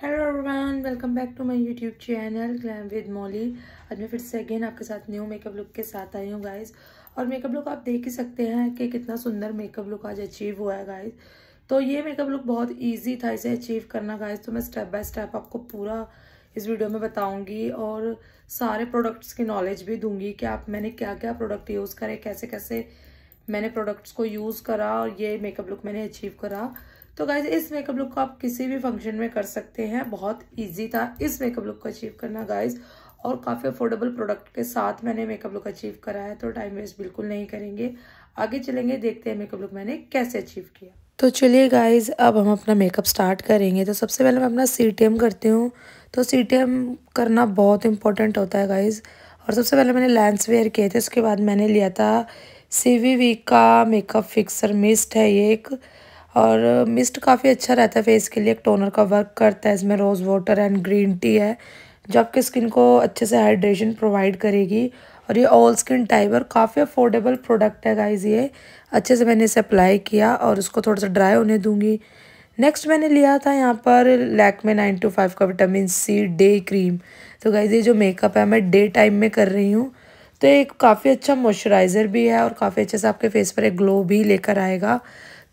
hello everyone welcome back to my YouTube channel Glam with Molly आज मैं फिर से अगेन आपके साथ न्यू मेकअप लुक के साथ आई हूँ गाइस और मेकअप लुक आप देख ही सकते हैं कि कितना सुंदर मेकअप लुक आज अचीव हुआ है गाइस तो ये मेकअप लुक बहुत इजी था इसे अचीव करना गाइस तो मैं स्टेप बाय स्टेप आपको पूरा इस वीडियो में बताऊँगी और सारे प्रोडक्ट्स की नॉलेज भी दूंगी कि आप मैंने क्या क्या प्रोडक्ट यूज़ करे कैसे कैसे मैंने प्रोडक्ट्स को यूज़ करा और ये मेकअप लुक मैंने अचीव करा तो गाइज इस मेकअप लुक को आप किसी भी फंक्शन में कर सकते हैं बहुत ईजी था इस मेकअप लुक को अचीव करना गाइज और काफ़ी अफोर्डेबल प्रोडक्ट के साथ मैंने मेकअप लुक अचीव करा है तो टाइम वेस्ट बिल्कुल नहीं करेंगे आगे चलेंगे देखते हैं मेकअप लुक मैंने कैसे अचीव किया तो चलिए गाइज अब हम अपना मेकअप स्टार्ट करेंगे तो सबसे पहले मैं अपना सी करती हूँ तो सी करना बहुत इंपॉर्टेंट होता है गाइज़ और सबसे पहले मैंने लेंस वेयर किए थे उसके बाद मैंने लिया था सी का मेकअप फिक्सर मिस्ट है ये एक और मिस्ट काफ़ी अच्छा रहता है फेस के लिए एक टोनर का वर्क करता है इसमें rose water and green tea है जो आपके स्किन को अच्छे से हाइड्रेशन प्रोवाइड करेगी और ये ऑल स्किन टाइप और काफ़ी अफोर्डेबल प्रोडक्ट है गाइज ये अच्छे से मैंने इसे अप्लाई किया और इसको थोड़ा सा ड्राई होने दूँगी नेक्स्ट मैंने लिया था यहाँ पर लैकमे नाइन टू फाइव का विटामिन सी डे क्रीम तो गाइज ये जो मेकअप है मैं डे टाइम में कर रही हूँ तो एक काफ़ी अच्छा मॉइस्चराइज़र भी है और काफ़ी अच्छे से आपके फेस पर एक ग्लो भी लेकर आएगा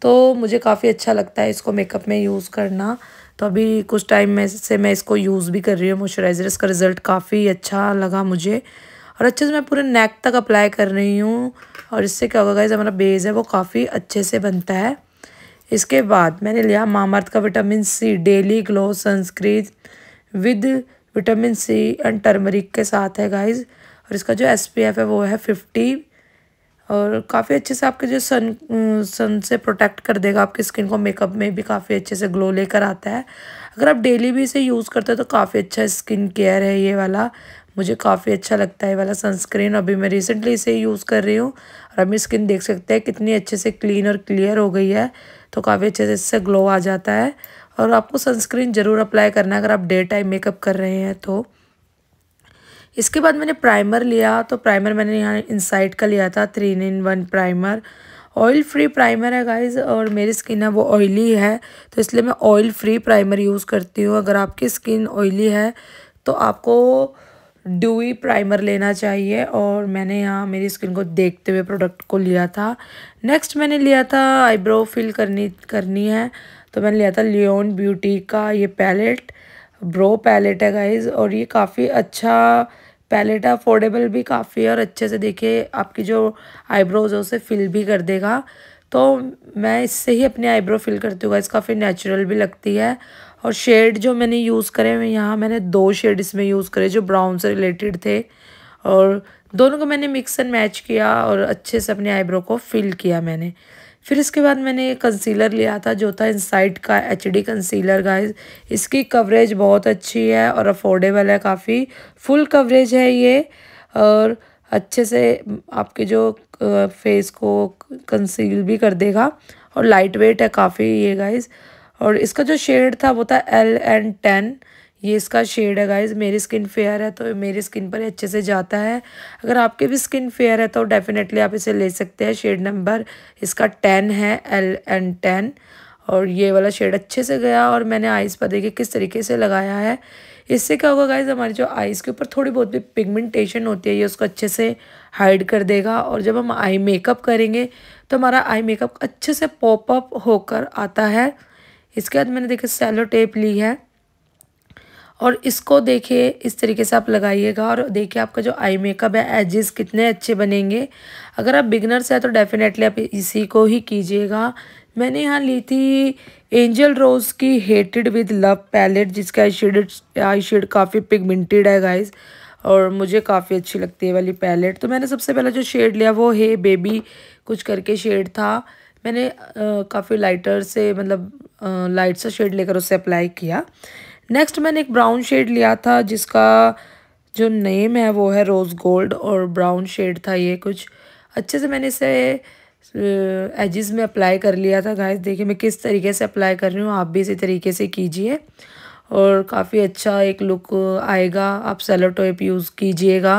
तो मुझे काफ़ी अच्छा लगता है इसको मेकअप में यूज़ करना तो अभी कुछ टाइम में से मैं इसको यूज़ भी कर रही हूँ मॉइस्चराइज़र इसका रिज़ल्ट काफ़ी अच्छा लगा मुझे और अच्छे से मैं पूरे नेक तक अप्लाई कर रही हूँ और इससे क्या होगा गाइज हमारा बेस है वो काफ़ी अच्छे से बनता है इसके बाद मैंने लिया मामार्थ का vitamin C daily glow sunscreen with vitamin C and turmeric के साथ है गाइज और इसका जो एस है वो है फिफ्टी और काफ़ी अच्छे से आपके जो सन सन से प्रोटेक्ट कर देगा आपकी स्किन को मेकअप में भी काफ़ी अच्छे से ग्लो लेकर आता है अगर आप डेली भी इसे यूज़ करते हो तो काफ़ी अच्छा स्किन केयर है ये वाला मुझे काफ़ी अच्छा लगता है ये वाला सनस्क्रीन अभी मैं रिसेंटली इसे यूज़ कर रही हूँ और अभी स्किन देख सकते हैं कितनी अच्छे से क्लीन और क्लियर हो गई है तो काफ़ी अच्छे से इससे ग्लो आ जाता है और आपको सनस्क्रीन ज़रूर अप्लाई करना है अगर आप डे टाइम मेकअप कर रहे हैं तो इसके बाद मैंने प्राइमर लिया तो प्राइमर मैंने यहाँ इनसाइड का लिया था three in one primer oil free primer है गाइज और मेरी स्किन है वो ऑयली है तो इसलिए मैं ऑयल फ्री प्राइमर यूज़ करती हूँ अगर आपकी स्किन ऑयली है तो आपको ड्यूई प्राइमर लेना चाहिए और मैंने यहाँ मेरी स्किन को देखते हुए प्रोडक्ट को लिया था नेक्स्ट मैंने लिया था आईब्रो फिल करनी करनी है तो मैंने लिया था लियोन ब्यूटी का ये पैलेट ब्रो पैलेट है गाइज और ये काफ़ी अच्छा पैलेट है अफोर्डेबल भी काफ़ी और अच्छे से देखिए आपकी जो आईब्रोज है उसे फिल भी कर देगा तो मैं इससे ही अपने आईब्रो फिल करती हूँ गाइज काफ़ी नेचुरल भी लगती है और शेड जो मैंने यूज़ करे यहाँ मैंने दो शेड इसमें यूज़ करे जो ब्राउन से रिलेटेड थे और दोनों को मैंने मिक्स एंड मैच किया और अच्छे से अपने आईब्रो को फिल किया मैंने फिर इसके बाद मैंने कंसीलर लिया था जो था इनसाइड का एच डी कंसीलर गाइस इसकी कवरेज बहुत अच्छी है और अफोर्डेबल है काफ़ी फुल कवरेज है ये और अच्छे से आपके जो फेस को कंसील भी कर देगा और लाइट वेट है काफ़ी ये गाइस और इसका जो शेड था वो था एल एंड टेन ये इसका शेड है गाइज़ मेरी स्किन फेयर है तो मेरी स्किन पर अच्छे से जाता है अगर आपके भी स्किन फेयर है तो डेफ़िनेटली आप इसे ले सकते हैं शेड नंबर इसका टेन है एल एन टेन और ये वाला शेड अच्छे से गया और मैंने आइज़ पर देखिए किस तरीके से लगाया है इससे क्या होगा गाइज हमारी जो आइज़ के ऊपर थोड़ी बहुत भी पिगमेंटेशन होती है ये उसको अच्छे से हाइड कर देगा और जब हम आई मेकअप करेंगे तो हमारा आई मेकअप अच्छे से पॉपअप होकर आता है इसके बाद मैंने देखिए सेलो टेप ली है और इसको देखिए इस तरीके से आप लगाइएगा और देखिए आपका जो आई मेकअप है एजेस कितने अच्छे बनेंगे अगर आप बिगनर्स हैं तो डेफ़िनेटली आप इसी को ही कीजिएगा मैंने यहाँ ली थी एंजल रोज़ की हेटेड विद लव पैलेट जिसका आई शेड आई शेड काफ़ी पिगमेंटेड है गाइस और मुझे काफ़ी अच्छी लगती है वाली पैलेट तो मैंने सबसे पहला जो शेड लिया वो हे बेबी कुछ करके शेड था मैंने काफ़ी लाइटर से मतलब लाइट सा शेड लेकर उससे अप्लाई किया नेक्स्ट मैंने एक ब्राउन शेड लिया था जिसका जो नेम है वो है रोज़ गोल्ड और ब्राउन शेड था ये कुछ अच्छे से मैंने इसे एजिस में अप्लाई कर लिया था गाइस देखिए मैं किस तरीके से अप्लाई कर रही हूँ आप भी इसी तरीके से कीजिए और काफ़ी अच्छा एक लुक आएगा आप सेलो टेप यूज़ कीजिएगा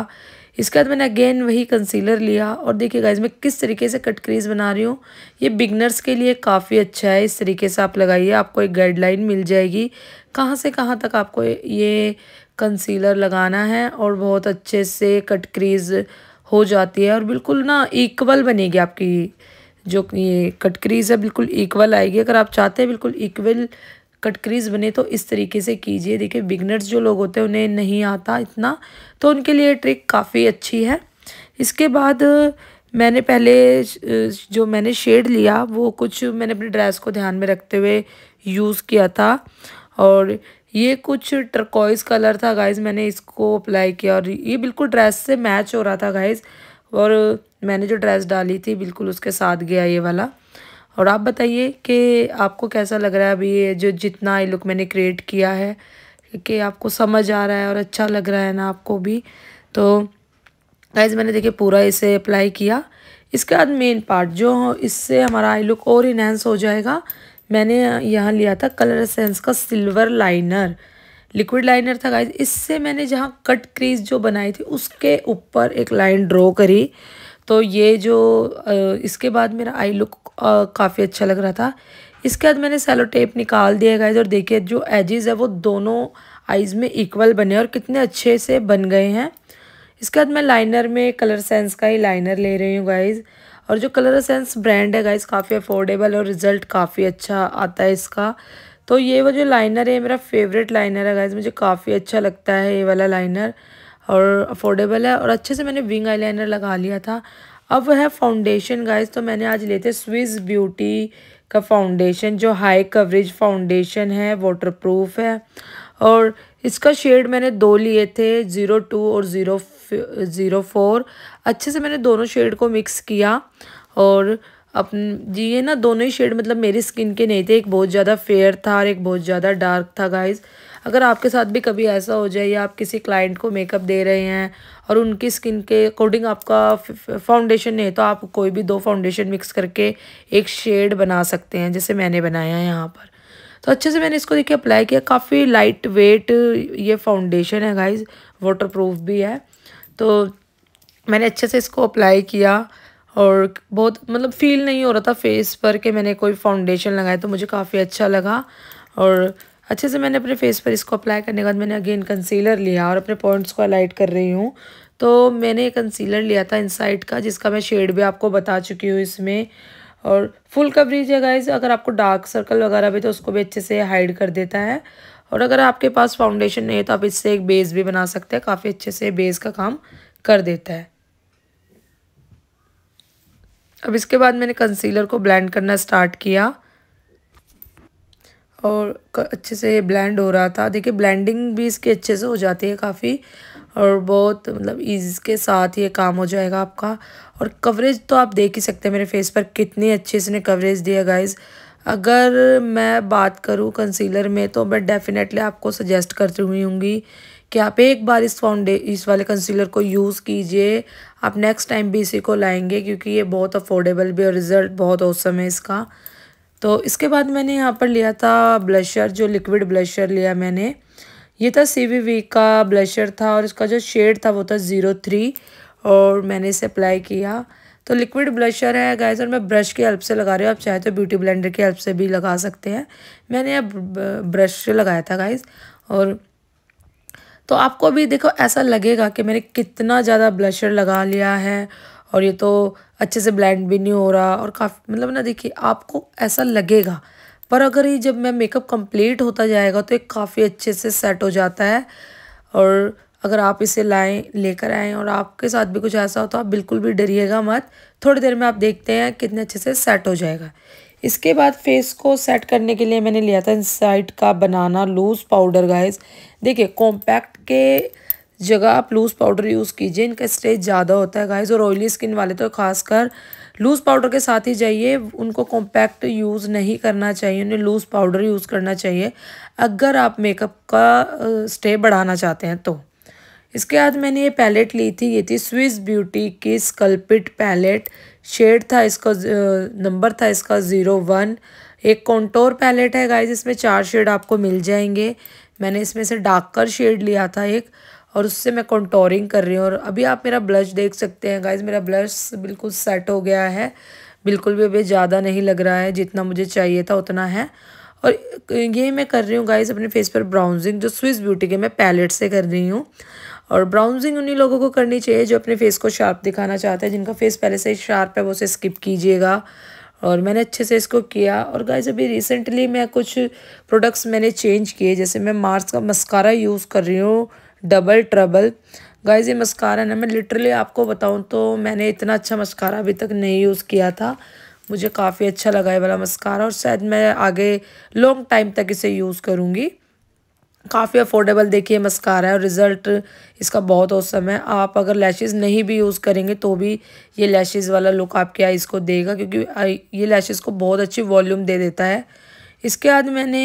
इसके बाद मैंने अगेन वही कंसीलर लिया और देखिए गाइज मैं किस तरीके से कट क्रीज बना रही हूँ ये बिगनर्स के लिए काफ़ी अच्छा है इस तरीके से आप लगाइए आपको एक गाइडलाइन मिल जाएगी कहाँ से कहाँ तक आपको ये कंसीलर लगाना है और बहुत अच्छे से कट क्रीज हो जाती है और बिल्कुल ना इक्वल बनेगी आपकी जो ये कट क्रीज है बिल्कुल इक्वल आएगी अगर आप चाहते हैं बिल्कुल इक्वल कट क्रीज बने तो इस तरीके से कीजिए देखिए बिगनर्स जो लोग होते हैं उन्हें नहीं आता इतना तो उनके लिए ट्रिक काफ़ी अच्छी है इसके बाद मैंने पहले जो मैंने शेड लिया वो कुछ मैंने अपने ड्रेस को ध्यान में रखते हुए यूज़ किया था और ये कुछ ट्रकॉइज़ कलर था गाइज मैंने इसको अप्लाई किया और ये बिल्कुल ड्रेस से मैच हो रहा था गाइज और मैंने जो ड्रेस डाली थी बिल्कुल उसके साथ गया ये वाला और आप बताइए कि आपको कैसा लग रहा है अभी ये जो जितना आई लुक मैंने क्रिएट किया है कि आपको समझ आ रहा है और अच्छा लग रहा है ना आपको भी तो गाइज मैंने देखिए पूरा इसे अप्लाई किया इसके बाद मेन पार्ट जो इससे हमारा आई लुक और इन्हेंस हो जाएगा मैंने यहाँ लिया था कलर सेंस का सिल्वर लाइनर लिक्विड लाइनर था गाइज इससे मैंने जहाँ कट क्रीज जो बनाई थी उसके ऊपर एक लाइन ड्रॉ करी तो ये जो इसके बाद मेरा आई लुक काफ़ी अच्छा लग रहा था इसके बाद मैंने सेलो टेप निकाल दिया गाइज और देखिए जो एजेस है वो दोनों आइज़ में इक्वल बने और कितने अच्छे से बन गए हैं इसके बाद मैं लाइनर में कलर सेंस का ही लाइनर ले रही हूँ गाइज़ और जो कलर सेंस ब्रांड है गाइज़ काफ़ी अफोर्डेबल और रिज़ल्ट काफ़ी अच्छा आता है इसका तो ये वो जो लाइनर है मेरा फेवरेट लाइनर है गाइज़ मुझे काफ़ी अच्छा लगता है ये वाला लाइनर और अफोर्डेबल है और अच्छे से मैंने विंग आई लगा लिया था अब वह फाउंडेशन गाइस तो मैंने आज लेते स्विस ब्यूटी का फाउंडेशन जो हाई कवरेज फाउंडेशन है वाटरप्रूफ है और इसका शेड मैंने दो लिए थे ज़ीरो टू और ज़ीरो ज़ीरो फोर अच्छे से मैंने दोनों शेड को मिक्स किया और अपन जी ये ना दोनों ही शेड मतलब मेरी स्किन के नहीं थे एक बहुत ज़्यादा फेयर था और एक बहुत ज़्यादा डार्क था गाइज़ अगर आपके साथ भी कभी ऐसा हो जाए या आप किसी क्लाइंट को मेकअप दे रहे हैं और उनकी स्किन के अकॉर्डिंग आपका फाउंडेशन नहीं है तो आप कोई भी दो फाउंडेशन मिक्स करके एक शेड बना सकते हैं जैसे मैंने बनाया है यहाँ पर तो अच्छे से मैंने इसको देखिए अप्लाई किया काफ़ी लाइट वेट ये फाउंडेशन है गाइज वाटर प्रूफ भी है तो मैंने अच्छे से इसको अप्लाई किया और बहुत मतलब फील नहीं हो रहा था फेस पर कि मैंने कोई फाउंडेशन लगाया तो मुझे काफ़ी अच्छा लगा और अच्छे से मैंने अपने फेस पर इसको अप्लाई करने के बाद मैंने अगेन कंसीलर लिया और अपने पॉइंट्स को अलाइट कर रही हूँ तो मैंने कंसीलर लिया था इनसाइड का जिसका मैं शेड भी आपको बता चुकी हूँ इसमें और फुल कवरेज है गाइज अगर आपको डार्क सर्कल वगैरह भी तो उसको भी अच्छे से हाइड कर देता है और अगर आपके पास फाउंडेशन नहीं है तो आप इससे एक बेस भी बना सकते हैं काफ़ी अच्छे से बेस का काम कर देता है अब इसके बाद मैंने कंसीलर को ब्लेंड करना स्टार्ट किया और अच्छे से ब्लेंड हो रहा था देखिए ब्लेंडिंग भी इसकी अच्छे से हो जाती है काफ़ी और बहुत मतलब ईज के साथ ये काम हो जाएगा आपका और कवरेज तो आप देख ही सकते हैं मेरे फेस पर कितनी अच्छे इसने कवरेज दिया गाइज़ अगर मैं बात करूँ कंसीलर में तो मैं डेफ़िनेटली आपको सजेस्ट करती हुई हूँगी कि आप एक बार इस फाउंडे इस वाले कंसीलर को यूज़ कीजिए आप नेक्स्ट टाइम भी इसी को लाएंगे क्योंकि ये बहुत अफोर्डेबल भी और रिज़ल्ट बहुत औसम है इसका तो इसके बाद मैंने यहाँ पर लिया था ब्लशर जो लिक्विड ब्लशर लिया मैंने ये था सी वी वी का ब्लशर था और इसका जो शेड था वो था ज़ीरो थ्री और मैंने इसे अप्लाई किया तो लिक्विड ब्लशर है गाइस और मैं ब्रश की हेल्प से लगा रही हूँ आप चाहे तो ब्यूटी ब्लेंडर की हेल्प से भी लगा सकते हैं मैंने अब ब्रश से लगाया था गाइस और तो आपको भी देखो ऐसा लगेगा कि मैंने कितना ज़्यादा ब्लशर लगा लिया है और ये तो अच्छे से ब्लेंड भी नहीं हो रहा और काफ़ी मतलब ना देखिए आपको ऐसा लगेगा पर अगर ये जब मैं मेकअप कंप्लीट होता जाएगा तो ये काफ़ी अच्छे से सेट हो जाता है और अगर आप इसे लाएं लेकर आएँ और आपके साथ भी कुछ ऐसा हो तो आप बिल्कुल भी डरिएगा मत थोड़ी देर में आप देखते हैं कितने अच्छे से सेट हो जाएगा इसके बाद फेस को सेट करने के लिए मैंने लिया था इन का बनाना लूज़ पाउडर गाइस देखिए कॉम्पैक्ट के जगह आप लूज़ पाउडर यूज़ कीजिए इनका स्टेज ज़्यादा होता है गाइस और ऑयली स्किन वाले तो खासकर लूज़ पाउडर के साथ ही जाइए उनको कॉम्पैक्ट यूज़ नहीं करना चाहिए उन्हें लूज़ पाउडर यूज़ करना चाहिए अगर आप मेकअप का स्टे बढ़ाना चाहते हैं तो इसके बाद मैंने ये पैलेट ली थी ये थी स्विस ब्यूटी की स्कल्पिट पैलेट शेड था इसका नंबर था इसका ज़ीरो वन एक कॉन्टोर पैलेट है गाइज इसमें चार शेड आपको मिल जाएंगे मैंने इसमें से डार्कर शेड लिया था एक और उससे मैं कॉन्टोरिंग कर रही हूँ और अभी आप मेरा ब्लश देख सकते हैं गाइज मेरा ब्लश बिल्कुल सेट हो गया है बिल्कुल भी अभी ज़्यादा नहीं लग रहा है जितना मुझे चाहिए था उतना है और ये मैं कर रही हूँ गाइज अपने फेस पर ब्राउजिंग जो स्विस ब्यूटी के मैं पैलेट से कर रही हूँ और ब्राउजिंग उन्हीं लोगों को करनी चाहिए जो अपने फेस को शार्प दिखाना चाहते हैं जिनका फेस पहले से ही शार्प है वो उसे स्किप कीजिएगा और मैंने अच्छे से इसको किया और गाइज अभी रिसेंटली मैं कुछ प्रोडक्ट्स मैंने चेंज किए जैसे मैं मार्स का मस्कारा यूज़ कर रही हूँ डबल ट्रबल गाइज ये मस्कारा ना मैं लिटरली आपको बताऊँ तो मैंने इतना अच्छा मस्कारा अभी तक नहीं यूज़ किया था मुझे काफ़ी अच्छा लगा है वाला मस्कारा और शायद मैं आगे लॉन्ग टाइम तक इसे यूज़ करूँगी काफ़ी अफोर्डेबल देखिए मस्कारा है और रिज़ल्ट इसका बहुत औसम है आप अगर लैशेस नहीं भी यूज़ करेंगे तो भी ये लैशेस वाला लुक आपके आईज़ को देगा क्योंकि ये लैशेज़ को बहुत अच्छी वॉल्यूम दे देता है इसके बाद मैंने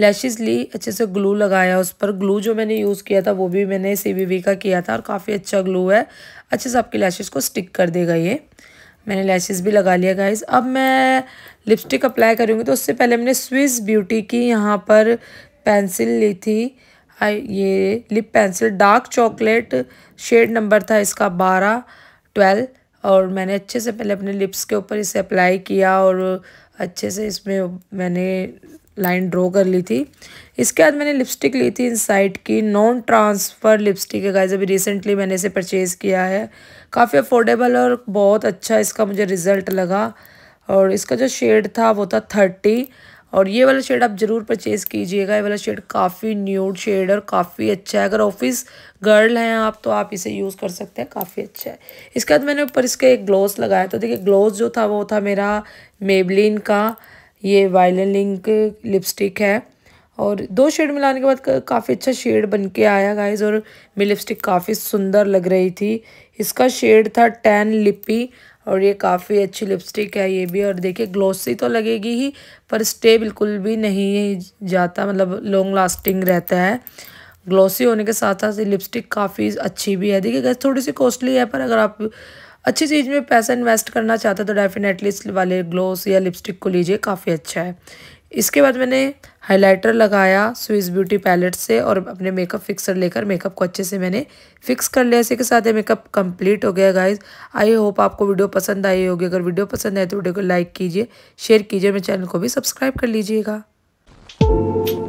लैशेस ली अच्छे से ग्लू लगाया उस पर ग्लू जो मैंने यूज़ किया था वो भी मैंने सी का किया था और काफ़ी अच्छा ग्लू है अच्छे से आपकी लैशेस को स्टिक कर देगा ये मैंने लैशेस भी लगा लिया गाइस अब मैं लिपस्टिक अप्लाई करूँगी तो उससे पहले मैंने स्विस ब्यूटी की यहाँ पर पेंसिल ली थी ये lip pencil dark chocolate shade number था इसका बारह ट्वेल्व और मैंने अच्छे से पहले अपने लिप्स के ऊपर इसे अप्लाई किया और अच्छे से इसमें मैंने लाइन ड्रॉ कर ली थी इसके बाद मैंने लिपस्टिक ली थी इनसाइट की नॉन ट्रांसफ़र लिपस्टिक है गाइज अभी रिसेंटली मैंने इसे परचेज़ किया है काफ़ी अफोर्डेबल और बहुत अच्छा इसका मुझे रिज़ल्ट लगा और इसका जो शेड था वो था थर्टी और ये वाला शेड आप ज़रूर परचेज़ कीजिएगा ये वाला शेड काफ़ी न्यूड शेड और काफ़ी अच्छा है अगर ऑफिस गर्ल हैं आप तो आप इसे यूज़ कर सकते हैं काफ़ी अच्छा है इसके बाद मैंने ऊपर इसके एक ग्लोस लगाया तो देखिए ग्लोस जो था वो था मेरा मेबलिन का ये वायलन लिंक लिपस्टिक है और दो शेड मिलाने के बाद काफ़ी अच्छा शेड बन के आया गाइज और मेरी लिपस्टिक काफ़ी सुंदर लग रही थी इसका शेड था टैन लिपी और ये काफ़ी अच्छी लिपस्टिक है ये भी और देखिए ग्लोसी तो लगेगी ही पर स्टे बिल्कुल भी नहीं जाता मतलब लॉन्ग लास्टिंग रहता है ग्लोसी होने के साथ साथ लिपस्टिक काफ़ी अच्छी भी है देखिए गैस थोड़ी सी कॉस्टली है पर अगर आप अच्छी चीज़ में पैसा इन्वेस्ट करना चाहते तो डेफिनेटली इस वाले ग्लोस या लिपस्टिक को लीजिए काफ़ी अच्छा है इसके बाद मैंने हाइलाइटर लगाया स्विस ब्यूटी पैलेट से और अपने मेकअप फिक्सर लेकर मेकअप को अच्छे से मैंने फिक्स कर लिया इसी के साथ ये मेकअप कंप्लीट हो गया गाइज आई होप आपको वीडियो पसंद आई होगी अगर वीडियो पसंद आए तो वीडियो को लाइक कीजिए शेयर कीजिए मेरे चैनल को भी सब्सक्राइब कर लीजिएगा